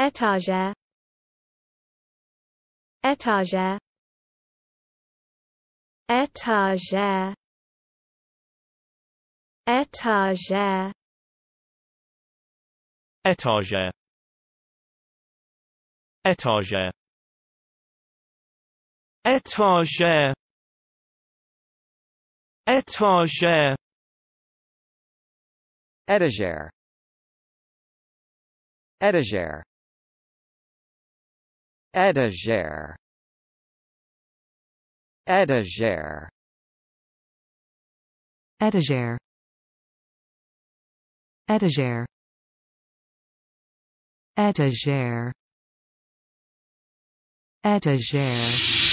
étagère étagère étagère étagère étagère étagère étagère étagère étagère étagère Etagere Etagere Etagere Etagere Etagere Etagere